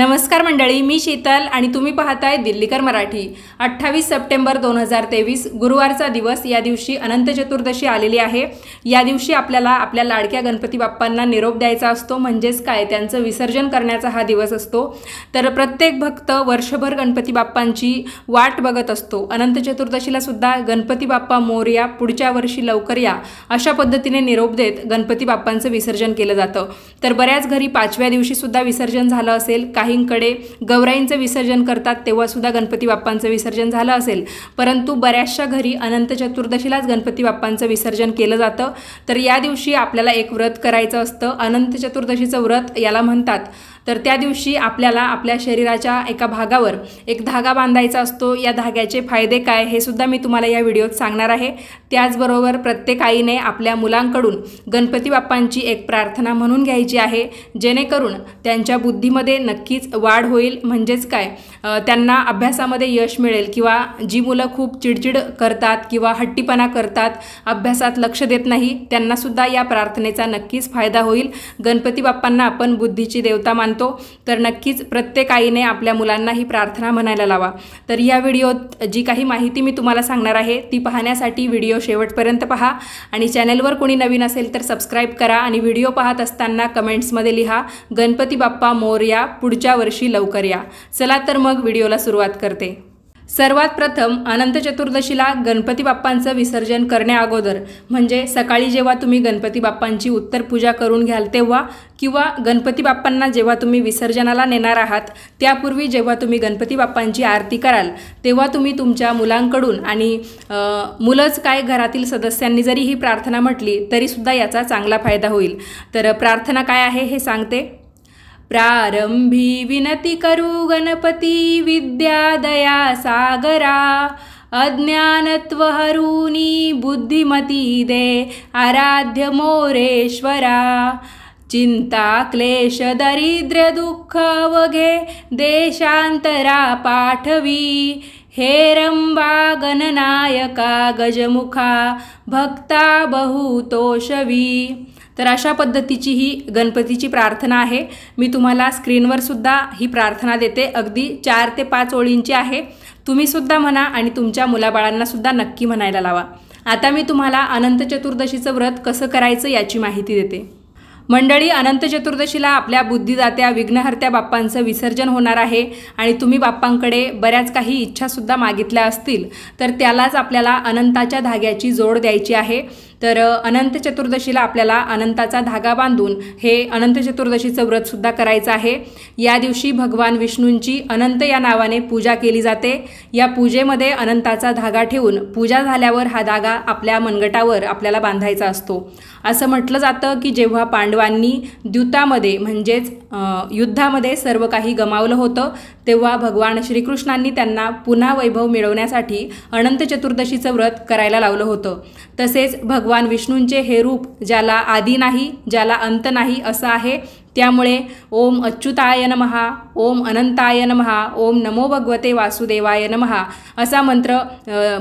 नमस्कार मंडळी मी शीतल आणि तुम्ही पाहताय दिल्लीकर मराठी अठ्ठावीस सप्टेंबर दोन हजार तेवीस गुरुवारचा दिवस या दिवशी अनंत चतुर्दशी आलेली आहे या दिवशी आपल्याला आपल्या लाडक्या गणपती बाप्पांना निरोप द्यायचा असतो म्हणजेच काय त्यांचं विसर्जन करण्याचा हा दिवस असतो तर प्रत्येक भक्त वर्षभर गणपती बाप्पांची वाट बघत असतो अनंत चतुर्दशीला सुद्धा गणपती बाप्पा या पुढच्या वर्षी लवकर या अशा पद्धतीने निरोप देत गणपती बाप्पांचं विसर्जन केलं जातं तर बऱ्याच घरी पाचव्या दिवशी सुद्धा विसर्जन झालं असेल काहींकडे गौराईंचं विसर्जन करतात तेव्हा सुद्धा गणपती बाप्पांचं विसर्जन झालं असेल परंतु बऱ्याचशा घरी अनंत चतुर्दशीलाच गणपती बाप्पांचं विसर्जन केलं जातं तर या दिवशी आपल्याला एक व्रत करायचं असतं अनंत चतुर्दशीचं व्रत याला म्हणतात तर त्या दिवशी आपल्याला आपल्या शरीराच्या एका भागावर एक धागा बांधायचा असतो या धाग्याचे फायदे काय हे सुद्धा मी तुम्हाला या व्हिडिओत सांगणार आहे त्याचबरोबर प्रत्येक आईने आपल्या मुलांकडून गणपती बाप्पांची एक प्रार्थना म्हणून घ्यायची आहे जेणेकरून त्यांच्या बुद्धीमध्ये नक्कीच वाढ होईल म्हणजेच काय त्यांना अभ्यासामध्ये यश मिळेल किंवा जी मुलं खूप चिडचिड करतात किंवा हट्टीपणा करतात अभ्यासात लक्ष देत नाही त्यांनासुद्धा या प्रार्थनेचा नक्कीच फायदा होईल गणपती बाप्पांना आपण बुद्धीची देवता मान मानतो तर नक्कीच प्रत्येक आईने आपल्या मुलांना ही प्रार्थना म्हणायला लावा तर या व्हिडिओत जी काही माहिती मी तुम्हाला सांगणार आहे ती पाहण्यासाठी व्हिडिओ शेवटपर्यंत पहा आणि चॅनलवर कोणी नवीन असेल तर सबस्क्राईब करा आणि व्हिडिओ पाहत असताना कमेंट्समध्ये लिहा गणपती बाप्पा मोर या पुढच्या वर्षी लवकर या चला तर मग व्हिडिओला सुरुवात करते सर्वात प्रथम अनंत चतुर्दशीला गणपती बाप्पांचं विसर्जन करण्याअगोदर म्हणजे सकाळी जेव्हा तुम्ही गणपती बाप्पांची उत्तर पूजा करून घ्याल तेव्हा किंवा गणपती बाप्पांना जेव्हा तुम्ही विसर्जनाला नेणार आहात त्यापूर्वी जेव्हा तुम्ही गणपती बाप्पांची आरती कराल तेव्हा तुम्ही तुमच्या मुलांकडून आणि मुलंच काय घरातील सदस्यांनी जरी ही प्रार्थना म्हटली तरीसुद्धा याचा चांगला फायदा होईल तर प्रार्थना काय आहे हे सांगते प्रारम्भी विनति करु गणपति विद्या दया सागरा अज्ञानत्वहरू बुद्धिमतीदे आराध्यमोरेश्वरा चिन्ता क्लेश क्लेशदरिद्रदुःखावघे देशान्तरा पाठवी हे गणनायका गजमुखा भक्ता बहुतोषवी तर अशा पद्धतीची ही गणपतीची प्रार्थना आहे मी तुम्हाला स्क्रीनवर सुद्धा ही प्रार्थना देते अगदी चार ते पाच ओळींची आहे तुम्हीसुद्धा म्हणा आणि तुमच्या मुलाबाळांनासुद्धा नक्की म्हणायला लावा आता मी तुम्हाला अनंत चतुर्दशीचं व्रत कसं करायचं याची माहिती देते मंडळी अनंत चतुर्दशीला आपल्या बुद्धिदात्या विघ्नहर्त्या बाप्पांचं विसर्जन होणार आहे आणि तुम्ही बाप्पांकडे बऱ्याच काही इच्छासुद्धा मागितल्या असतील तर त्यालाच आपल्याला अनंताच्या धाग्याची जोड द्यायची आहे तर अनंत चतुर्दशीला आपल्याला अनंताचा धागा बांधून हे अनंत चतुर्दशीचं व्रतसुद्धा करायचं आहे या दिवशी भगवान विष्णूंची अनंत या नावाने पूजा केली जाते या पूजेमध्ये अनंताचा धागा ठेवून पूजा झाल्यावर हा धागा आपल्या मनगटावर आपल्याला बांधायचा असतो असं म्हटलं जातं की जेव्हा पांडवांनी द्युतामध्ये म्हणजेच युद्धामध्ये सर्व काही गमावलं होतं तेव्हा भगवान श्रीकृष्णांनी त्यांना पुन्हा वैभव मिळवण्यासाठी अनंत चतुर्दशीचं व्रत करायला लावलं होतं तसेच भगवान विष्णूंचे हे रूप ज्याला आदी नाही ज्याला अंत नाही असं आहे त्यामुळे ओम अच्युताय महा ओम अनंताय महा ओम नमो भगवते वासुदेवाय महा असा मंत्र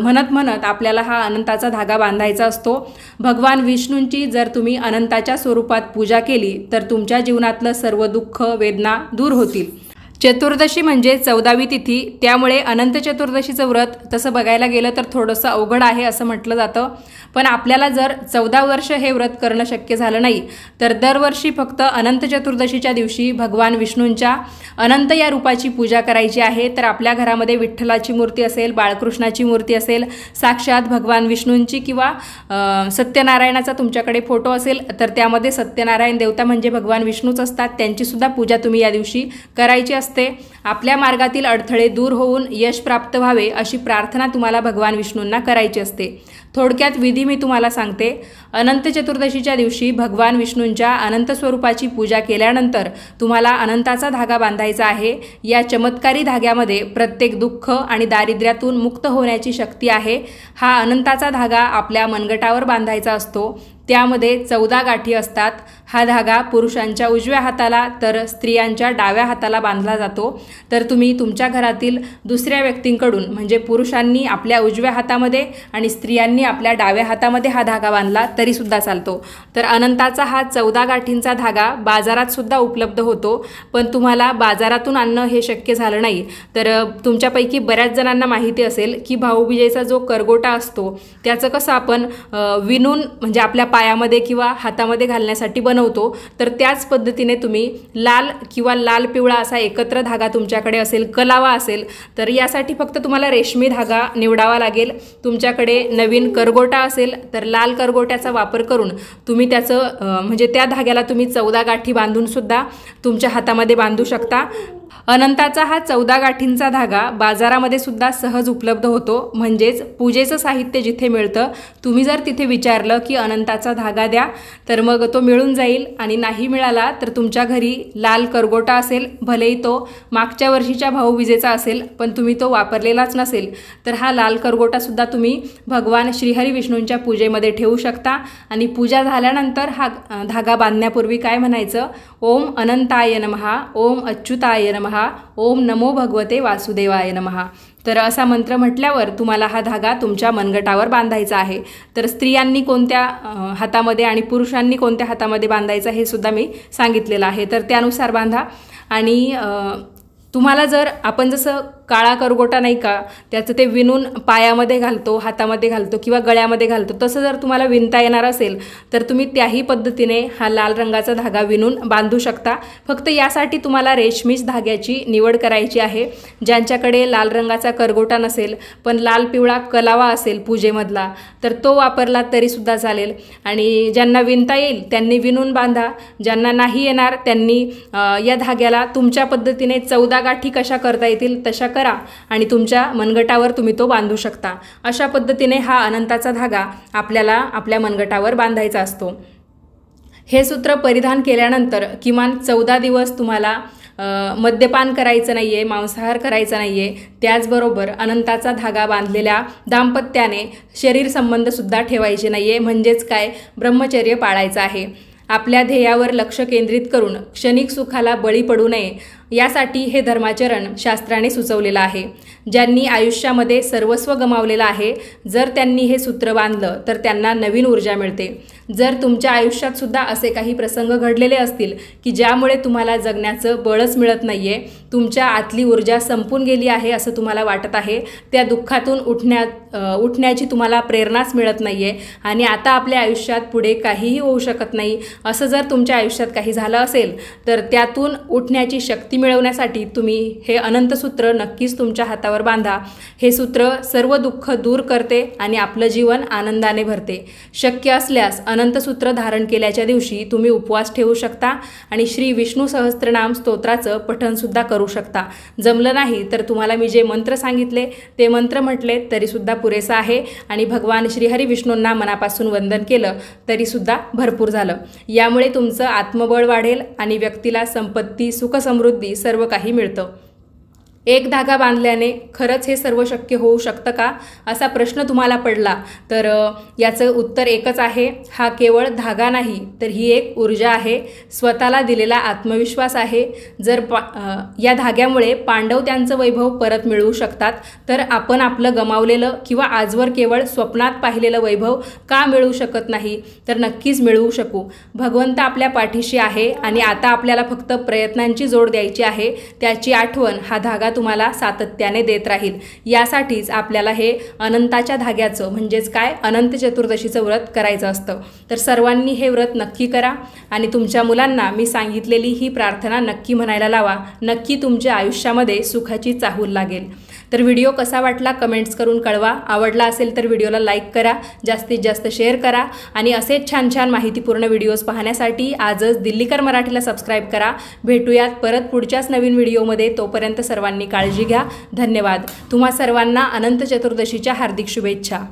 म्हणत म्हणत आपल्याला हा अनंताचा धागा बांधायचा असतो भगवान विष्णूंची जर तुम्ही अनंताच्या स्वरूपात पूजा केली तर तुमच्या जीवनातलं सर्व दुःख वेदना दूर होतील चतुर्दशी म्हणजे चौदावी तिथी त्यामुळे अनंत चतुर्दशीचं व्रत तसं बघायला गेलं तर थोडंसं अवघड आहे असं म्हटलं जातं पण आपल्याला जर चौदा वर्ष हे व्रत करणं शक्य झालं नाही तर दरवर्षी फक्त अनंत चतुर्दशीच्या दिवशी भगवान विष्णूंच्या अनंत या रूपाची पूजा करायची आहे तर आपल्या घरामध्ये विठ्ठलाची मूर्ती असेल बाळकृष्णाची मूर्ती असेल साक्षात भगवान विष्णूंची किंवा सत्यनारायणाचा तुमच्याकडे फोटो असेल तर त्यामध्ये सत्यनारायण देवता म्हणजे भगवान विष्णूच असतात त्यांचीसुद्धा पूजा तुम्ही या दिवशी करायची असते असते आपल्या मार्गातील अडथळे दूर होऊन यश प्राप्त व्हावे अशी प्रार्थना तुम्हाला भगवान विष्णूंना करायची असते थोडक्यात विधी मी तुम्हाला सांगते अनंत चतुर्दशीच्या दिवशी भगवान विष्णूंच्या अनंत स्वरूपाची पूजा केल्यानंतर तुम्हाला अनंताचा धागा बांधायचा आहे या चमत्कारी धाग्यामध्ये प्रत्येक दुःख आणि दारिद्र्यातून मुक्त होण्याची शक्ती आहे हा अनंताचा धागा आपल्या मनगटावर बांधायचा असतो त्यामध्ये चौदा गाठी असतात हा धागा पुरुषांच्या उजव्या हाताला तर स्त्रियांच्या डाव्या हाताला बांधला जातो तर तुम्ही तुमच्या घरातील दुसऱ्या व्यक्तींकडून म्हणजे पुरुषांनी आपल्या उजव्या हातामध्ये आणि स्त्रियांनी आपल्या डाव्या हातामध्ये हा धागा बांधला तरीसुद्धा चालतो तर अनंताचा हा चौदा गाठींचा धागा बाजारातसुद्धा उपलब्ध होतो पण तुम्हाला बाजारातून आणणं हे शक्य झालं नाही तर तुमच्यापैकी बऱ्याच जणांना माहिती असेल की भाऊबीजेचा जो करगोटा असतो त्याचं कसं आपण विणून म्हणजे आपल्या पायामध्ये किंवा हातामध्ये घालण्यासाठी बनवतो बनवतो तर त्याच पद्धतीने तुम्ही लाल किंवा लाल पिवळा असा एकत्र धागा तुमच्याकडे असेल कलावा असेल तर यासाठी फक्त तुम्हाला रेशमी धागा निवडावा लागेल तुमच्याकडे नवीन करगोटा असेल तर लाल करगोट्याचा वापर करून तुम्ही त्याचं म्हणजे त्या धाग्याला तुम्ही चौदा गाठी बांधूनसुद्धा तुमच्या हातामध्ये बांधू शकता अनंताचा हा चौदा गाठींचा धागा बाजारामध्ये सुद्धा सहज उपलब्ध होतो म्हणजेच पूजेचं साहित्य जिथे मिळतं तुम्ही जर तिथे विचारलं की अनंताचा धागा द्या तर मग तो मिळून जाईल आणि नाही मिळाला तर तुमच्या घरी लाल करगोटा असेल भलेही तो मागच्या वर्षीच्या विजेचा असेल पण तुम्ही तो वापरलेलाच नसेल तर हा लाल सुद्धा तुम्ही भगवान श्रीहरी विष्णूंच्या पूजेमध्ये ठेवू शकता आणि पूजा झाल्यानंतर हा धागा बांधण्यापूर्वी काय म्हणायचं ओम अनंताय नमहा ओम अच्युताय नमहा ओम नमो भगवते वासुदेवाय नमहा तर असा मंत्र म्हटल्यावर तुम्हाला हा धागा तुमच्या मनगटावर बांधायचा आहे तर स्त्रियांनी कोणत्या हातामध्ये आणि पुरुषांनी कोणत्या हातामध्ये बांधायचा हे सुद्धा मी सांगितलेलं आहे तर त्यानुसार बांधा आणि तुम्हाला जर आपण जसं काळा करगोटा नाही का त्याचं ते विणून पायामध्ये घालतो हातामध्ये घालतो किंवा गळ्यामध्ये घालतो तसं जर तुम्हाला विणता येणार असेल तर तुम्ही त्याही पद्धतीने हा लाल रंगाचा धागा विणून बांधू शकता फक्त यासाठी तुम्हाला रेशमीच धाग्याची निवड करायची आहे ज्यांच्याकडे लाल रंगाचा करगोटा नसेल पण लाल पिवळा कलावा असेल पूजेमधला तर तो वापरला तरीसुद्धा चालेल आणि ज्यांना विणता येईल त्यांनी विणून बांधा ज्यांना नाही येणार त्यांनी या धाग्याला तुमच्या पद्धतीने चौदा गाठी कशा करता येतील तशा करा आणि तुमच्या मनगटावर तुम्ही तो बांधू शकता अशा पद्धतीने हा अनंताचा धागा आपल्याला आपल्या मनगटावर बांधायचा असतो हे सूत्र परिधान केल्यानंतर किमान चौदा दिवस तुम्हाला मद्यपान करायचं नाही आहे मांसाहार करायचा नाही आहे त्याचबरोबर अनंताचा धागा बांधलेल्या दाम्पत्याने शरीर संबंधसुद्धा ठेवायचे नाही आहे म्हणजेच काय ब्रह्मचर्य पाळायचं आहे आपल्या ध्येयावर लक्ष केंद्रित करून क्षणिक सुखाला बळी पडू नये यासाठी हे धर्माचरण शास्त्राने सुचवलेलं आहे ज्यांनी आयुष्यामध्ये सर्वस्व गमावलेलं आहे जर त्यांनी हे सूत्र बांधलं तर त्यांना नवीन ऊर्जा मिळते जर तुमच्या आयुष्यात सुद्धा असे काही प्रसंग घडलेले असतील की ज्यामुळे तुम्हाला जगण्याचं बळच मिळत नाही आहे तुमच्या आतली ऊर्जा संपून गेली आहे असं तुम्हाला वाटत आहे त्या दुःखातून उठण्या उठण्याची तुम्हाला प्रेरणाच मिळत नाही आहे आणि आता आपल्या आयुष्यात पुढे काहीही होऊ शकत नाही असं जर तुमच्या आयुष्यात काही झालं असेल तर त्यातून उठण्याची शक्ती मिळवण्यासाठी तुम्ही हे अनंत सूत्र नक्कीच तुमच्या हातावर बांधा हे सूत्र सर्व दुःख दूर करते आणि आपलं जीवन आनंदाने भरते शक्य असल्यास अनंतसूत्र धारण केल्याच्या दिवशी तुम्ही उपवास ठेवू शकता आणि श्री विष्णू सहस्त्रनाम स्तोत्राचं पठणसुद्धा करू शकता जमलं नाही तर तुम्हाला मी जे मंत्र सांगितले ते मंत्र म्हटले तरीसुद्धा पुरेसं आहे आणि भगवान श्रीहरिविष्णूंना विष्णूंना मनापासून वंदन केलं तरीसुद्धा भरपूर झालं यामुळे तुमचं आत्मबळ वाढेल आणि व्यक्तीला संपत्ती सुखसमृद्धी सर्व काही मिळतं एक धागा बांधल्याने खरंच हे सर्व शक्य होऊ शकतं का असा प्रश्न तुम्हाला पडला तर याचं उत्तर एकच आहे हा केवळ धागा नाही तर ही एक ऊर्जा आहे स्वतःला दिलेला आत्मविश्वास आहे जर पा या धाग्यामुळे पांडव त्यांचं वैभव परत मिळवू शकतात तर आपण आपलं गमावलेलं किंवा आजवर केवळ स्वप्नात पाहिलेलं वैभव का मिळवू शकत नाही तर नक्कीच मिळवू शकू भगवंत आपल्या पाठीशी आहे आणि आता आपल्याला फक्त प्रयत्नांची जोड द्यायची आहे त्याची आठवण हा धागा तुम्हाला सातत्याने देत राहील यासाठीच आपल्याला हे अनंताच्या धाग्याचं म्हणजेच काय अनंत चतुर्दशीचं व्रत करायचं असतं तर सर्वांनी हे व्रत नक्की करा आणि तुमच्या मुलांना मी सांगितलेली ही प्रार्थना नक्की म्हणायला लावा नक्की तुमच्या आयुष्यामध्ये सुखाची चाहूल लागेल तर व्हिडिओ कसा वाटला कमेंट्स करून कळवा आवडला असेल तर व्हिडिओला लाईक करा जास्तीत जास्त शेअर करा आणि असेच छान छान माहितीपूर्ण व्हिडिओज पाहण्यासाठी आजच दिल्लीकर मराठीला सबस्क्राईब करा भेटूयात परत पुढच्याच नवीन व्हिडिओमध्ये तोपर्यंत सर्वांनी काळजी घ्या धन्यवाद तुम्हा सर्वांना अनंत चतुर्दशीच्या हार्दिक शुभेच्छा